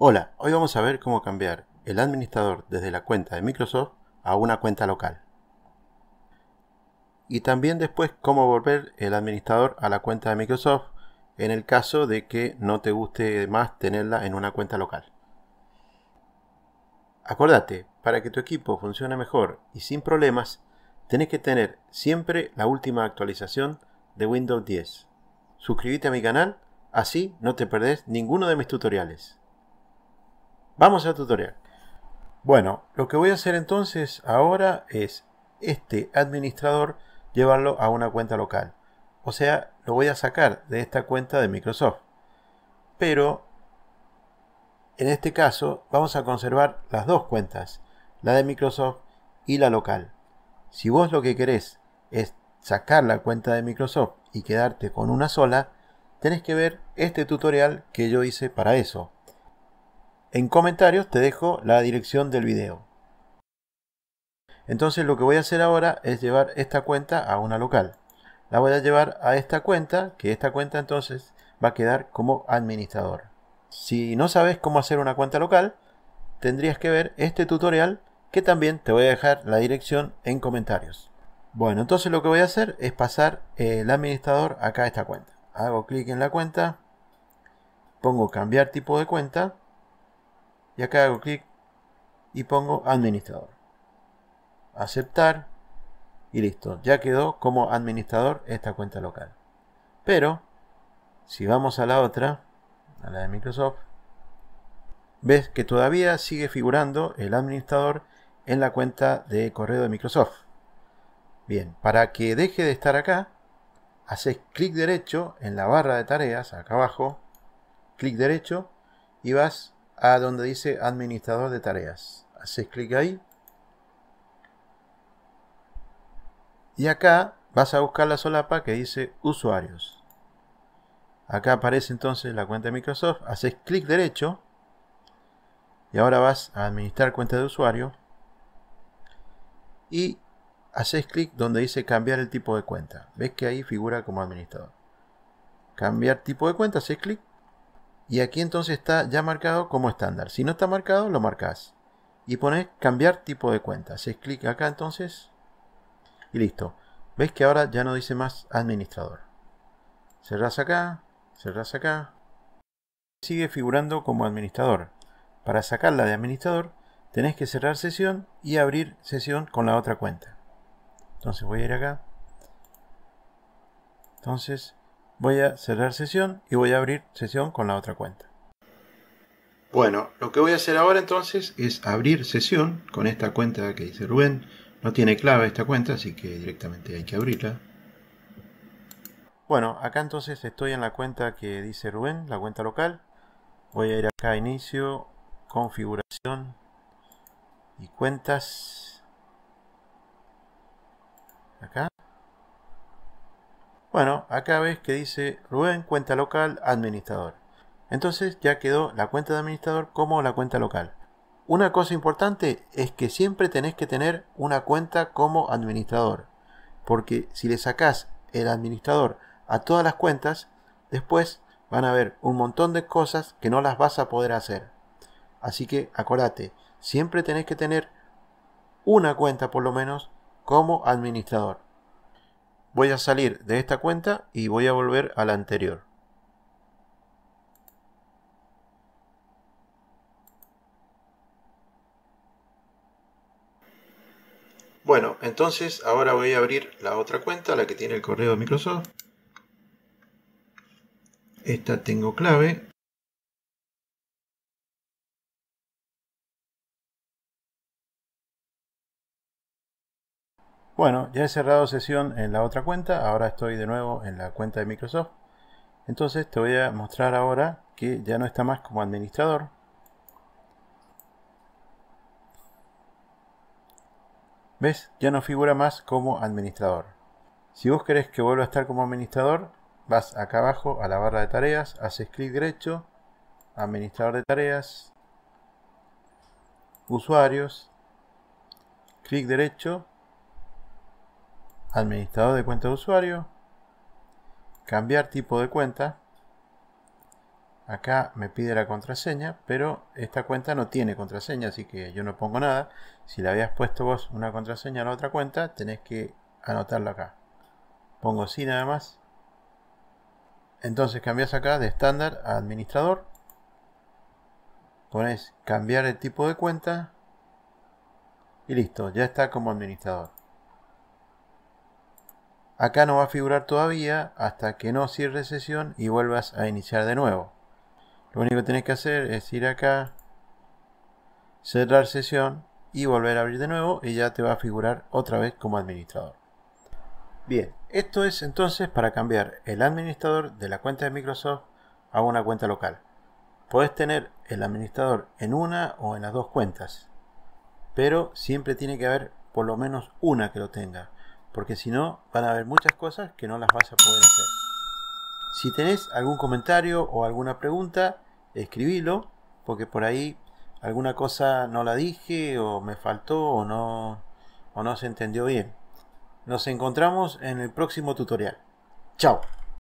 Hola, hoy vamos a ver cómo cambiar el administrador desde la cuenta de Microsoft a una cuenta local. Y también después cómo volver el administrador a la cuenta de Microsoft en el caso de que no te guste más tenerla en una cuenta local. Acordate, para que tu equipo funcione mejor y sin problemas, tenés que tener siempre la última actualización de Windows 10. Suscríbete a mi canal, así no te perdés ninguno de mis tutoriales. Vamos al tutorial. Bueno, lo que voy a hacer entonces ahora es este administrador llevarlo a una cuenta local. O sea, lo voy a sacar de esta cuenta de Microsoft. Pero, en este caso, vamos a conservar las dos cuentas, la de Microsoft y la local. Si vos lo que querés es sacar la cuenta de Microsoft y quedarte con una sola, tenés que ver este tutorial que yo hice para eso. En comentarios te dejo la dirección del video. Entonces lo que voy a hacer ahora es llevar esta cuenta a una local. La voy a llevar a esta cuenta, que esta cuenta entonces va a quedar como administrador. Si no sabes cómo hacer una cuenta local, tendrías que ver este tutorial que también te voy a dejar la dirección en comentarios. Bueno, entonces lo que voy a hacer es pasar el administrador acá a esta cuenta. Hago clic en la cuenta, pongo cambiar tipo de cuenta y acá hago clic y pongo administrador. Aceptar y listo. Ya quedó como administrador esta cuenta local. Pero si vamos a la otra, a la de Microsoft, ves que todavía sigue figurando el administrador en la cuenta de correo de Microsoft. Bien, para que deje de estar acá, haces clic derecho en la barra de tareas, acá abajo, clic derecho y vas a donde dice administrador de tareas. Haces clic ahí. Y acá vas a buscar la solapa que dice usuarios. Acá aparece entonces la cuenta de Microsoft. Haces clic derecho. Y ahora vas a administrar cuenta de usuario. Y haces clic donde dice cambiar el tipo de cuenta. Ves que ahí figura como administrador. Cambiar tipo de cuenta, haces clic y aquí entonces está ya marcado como estándar. Si no está marcado, lo marcas. Y pones cambiar tipo de cuenta. Se clic acá entonces. Y listo. ¿Ves que ahora ya no dice más administrador? Cerrás acá, cerrás acá. Sigue figurando como administrador. Para sacarla de administrador, tenés que cerrar sesión y abrir sesión con la otra cuenta. Entonces voy a ir acá. Entonces voy a cerrar sesión y voy a abrir sesión con la otra cuenta. Bueno, lo que voy a hacer ahora entonces es abrir sesión con esta cuenta que dice Rubén. No tiene clave esta cuenta, así que directamente hay que abrirla. Bueno, acá entonces estoy en la cuenta que dice Rubén, la cuenta local. Voy a ir acá a inicio, configuración y cuentas. Acá. Bueno, acá ves que dice Rubén cuenta local administrador. Entonces ya quedó la cuenta de administrador como la cuenta local. Una cosa importante es que siempre tenés que tener una cuenta como administrador. Porque si le sacás el administrador a todas las cuentas, después van a haber un montón de cosas que no las vas a poder hacer. Así que acordate, siempre tenés que tener una cuenta por lo menos como administrador voy a salir de esta cuenta y voy a volver a la anterior. Bueno, entonces ahora voy a abrir la otra cuenta, la que tiene el correo de Microsoft. Esta tengo clave, Bueno, ya he cerrado sesión en la otra cuenta, ahora estoy de nuevo en la cuenta de Microsoft. Entonces te voy a mostrar ahora que ya no está más como administrador. ¿Ves? Ya no figura más como administrador. Si vos querés que vuelva a estar como administrador, vas acá abajo a la barra de tareas, haces clic derecho, administrador de tareas, usuarios, clic derecho administrador de cuenta de usuario, cambiar tipo de cuenta. Acá me pide la contraseña, pero esta cuenta no tiene contraseña, así que yo no pongo nada. Si le habías puesto vos una contraseña a la otra cuenta, tenés que anotarlo acá. Pongo sí nada más. Entonces cambias acá de estándar a administrador. Pones cambiar el tipo de cuenta. Y listo, ya está como administrador. Acá no va a figurar todavía hasta que no cierre sesión y vuelvas a iniciar de nuevo. Lo único que tienes que hacer es ir acá, cerrar sesión y volver a abrir de nuevo y ya te va a figurar otra vez como administrador. Bien, esto es entonces para cambiar el administrador de la cuenta de Microsoft a una cuenta local. Podés tener el administrador en una o en las dos cuentas, pero siempre tiene que haber por lo menos una que lo tenga porque si no van a haber muchas cosas que no las vas a poder hacer. Si tenés algún comentario o alguna pregunta, escribilo, porque por ahí alguna cosa no la dije o me faltó o no, o no se entendió bien. Nos encontramos en el próximo tutorial. Chao.